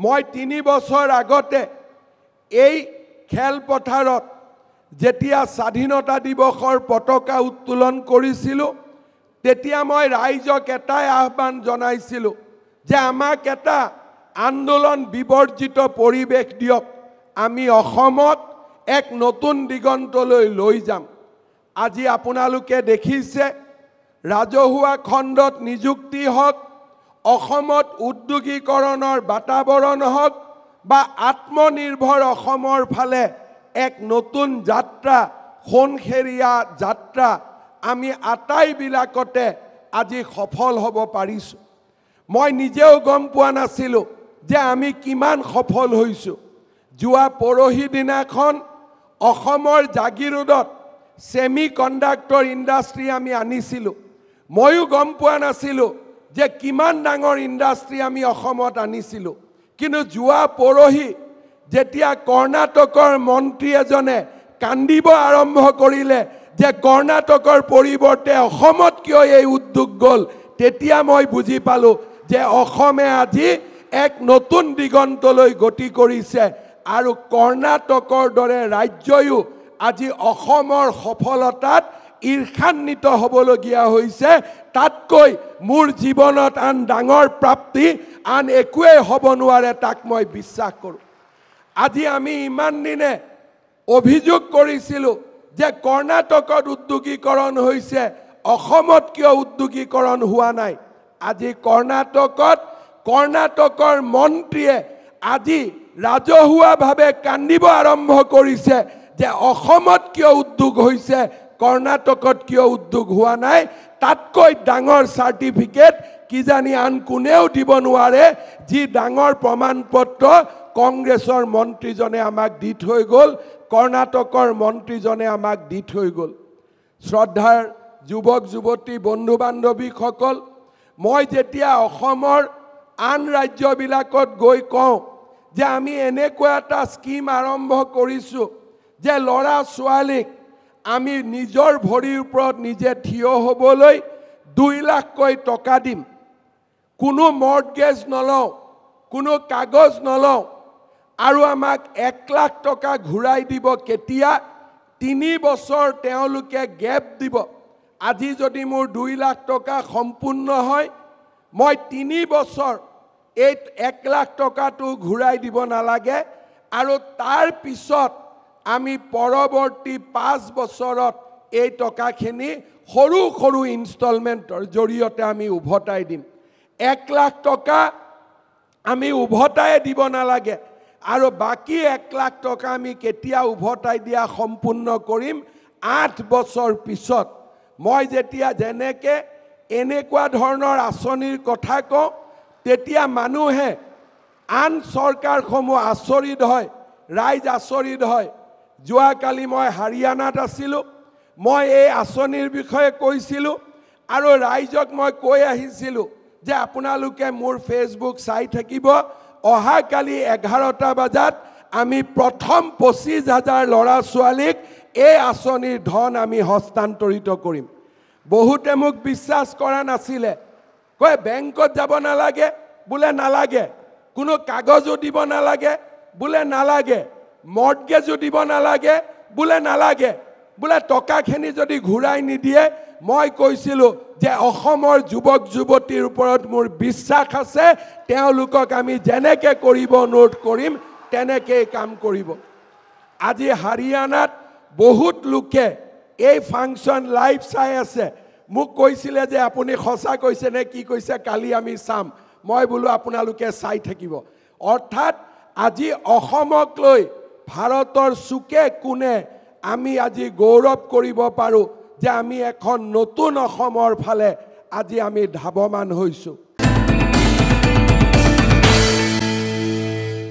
মই তিনি বছৰ আগতে এই খেলপথাৰত যেতিয়া স্বাধীনতা দিৱসৰ পতাকা উত্তোলন কৰিছিলোঁ তেতিয়া মই ৰাইজক এটাই আহ্বান জনাইছিলোঁ যে আমাক এটা আন্দোলন বিবৰ্জিত পৰিৱেশ দিয়ক আমি অসমত এক নতুন দিগন্তলৈ লৈ যাম আজি আপোনালোকে দেখিছে ৰাজহুৱা খণ্ডত নিযুক্তি হওক অসমত উদ্যোগীকৰণৰ বাতাবৰণ হওক বা আত্মনিৰ্ভৰ অসমৰ ফালে এক নতুন যাত্ৰা সোণসেৰীয়া যাত্ৰা আমি আটাইবিলাকতে আজি সফল হ'ব পাৰিছোঁ মই নিজেও গম পোৱা নাছিলোঁ যে আমি কিমান সফল হৈছোঁ যোৱা পৰহি দিনাখন অসমৰ জাগিৰোডত ছেমি কণ্ডাক্টৰ ইণ্ডাষ্ট্ৰী আমি আনিছিলোঁ ময়ো গম পোৱা নাছিলোঁ যে কিমান ডাঙৰ ইণ্ডাষ্ট্ৰি আমি অসমত আনিছিলোঁ কিন্তু যোৱা পৰহি যেতিয়া কৰ্ণাটকৰ মন্ত্ৰী এজনে কান্দিব আৰম্ভ কৰিলে যে কৰ্ণাটকৰ পৰিৱৰ্তে অসমত কিয় এই উদ্যোগ গ'ল তেতিয়া মই বুজি পালোঁ যে অসমে আজি এক নতুন দিগন্তলৈ গতি কৰিছে আৰু কৰ্ণাটকৰ দৰে ৰাজ্যয়ো আজি অসমৰ সফলতাত ঈৰ্ষান্বিত হ'বলগীয়া হৈছে তাতকৈ মোৰ জীৱনত আন ডাঙৰ প্ৰাপ্তি আন একোৱেই হ'ব নোৱাৰে তাক মই বিশ্বাস কৰোঁ আজি আমি ইমান দিনে অভিযোগ কৰিছিলোঁ যে কৰ্ণাটকত উদ্যোগীকৰণ হৈছে অসমত কিয় উদ্যোগীকৰণ হোৱা নাই আজি কৰ্ণাটকত কৰ্ণাটকৰ মন্ত্ৰীয়ে আজি ৰাজহুৱাভাৱে কান্দিব আৰম্ভ কৰিছে যে অসমত কিয় উদ্যোগ হৈছে কৰ্ণাটকত কিয় উদ্যোগ হোৱা নাই তাতকৈ ডাঙৰ চাৰ্টিফিকেট কিজানি আন কোনেও দিব নোৱাৰে যি ডাঙৰ প্ৰমাণ পত্ৰ কংগ্ৰেছৰ মন্ত্ৰীজনে আমাক দি থৈ গ'ল কৰ্ণাটকৰ মন্ত্ৰীজনে আমাক দি থৈ গ'ল শ্ৰদ্ধাৰ যুৱক যুৱতী বন্ধু বান্ধৱীসকল মই যেতিয়া অসমৰ আন ৰাজ্যবিলাকত গৈ কওঁ যে আমি এনেকুৱা এটা স্কীম আৰম্ভ কৰিছোঁ যে ল'ৰা ছোৱালীক আমি নিজৰ ভৰিৰ ওপৰত নিজে থিয় হ'বলৈ দুই লাখকৈ টকা দিম কোনো মৰ্টগেজ নলওঁ কোনো কাগজ নলওঁ আৰু আমাক এক লাখ টকা ঘূৰাই দিব কেতিয়া তিনি বছৰ তেওঁলোকে গেপ দিব আজি যদি মোৰ দুই লাখ টকা সম্পূৰ্ণ হয় মই তিনি বছৰ এই এক লাখ টকাটো ঘূৰাই দিব নালাগে আৰু তাৰ পিছত আমি পৰৱৰ্তী পাঁচ বছৰত এই টকাখিনি সৰু সৰু ইনষ্টলমেণ্টৰ জৰিয়তে আমি উভতাই দিম এক লাখ টকা আমি উভতাই দিব নালাগে আৰু বাকী এক লাখ টকা আমি কেতিয়া উভতাই দিয়া সম্পূৰ্ণ কৰিম আঠ বছৰ পিছত মই যেতিয়া যেনেকৈ এনেকুৱা ধৰণৰ আঁচনিৰ কথা কওঁ তেতিয়া মানুহে আন চৰকাৰসমূহ আচৰিত হয় ৰাইজ আচৰিত হয় যোৱা কালি মই হাৰিয়ানাত আছিলোঁ মই এই আঁচনিৰ বিষয়ে কৈছিলোঁ আৰু ৰাইজক মই কৈ আহিছিলোঁ যে আপোনালোকে মোৰ ফেচবুক চাই থাকিব অহাকালি এঘাৰটা বজাত আমি প্ৰথম পঁচিছ হাজাৰ ল'ৰা ছোৱালীক এই আঁচনিৰ ধন আমি হস্তান্তৰিত কৰিম বহুতে মোক বিশ্বাস কৰা নাছিলে কয় বেংকত যাব নালাগে বোলে নালাগে কোনো কাগজো দিব নালাগে বোলে নালাগে মৰ্গেজো দিব নালাগে বোলে নালাগে বোলে টকাখিনি যদি ঘূৰাই নিদিয়ে মই কৈছিলোঁ যে অসমৰ যুৱক যুৱতীৰ ওপৰত মোৰ বিশ্বাস আছে তেওঁলোকক আমি যেনেকৈ কৰিব অনুৰোধ কৰিম তেনেকেই কাম কৰিব আজি হাৰিয়ানাত বহুত লোকে এই ফাংচন লাইভ চাই আছে মোক কৈছিলে যে আপুনি সঁচা কৈছে নে কি কৈছে কালি আমি চাম মই বোলো আপোনালোকে চাই থাকিব অৰ্থাৎ আজি অসমক লৈ ভাৰতৰ চুকে কোণে আমি আজি গৌৰৱ কৰিব পাৰোঁ যে আমি এখন নতুন অসমৰ ফালে আজি আমি ধাৱমান হৈছোঁ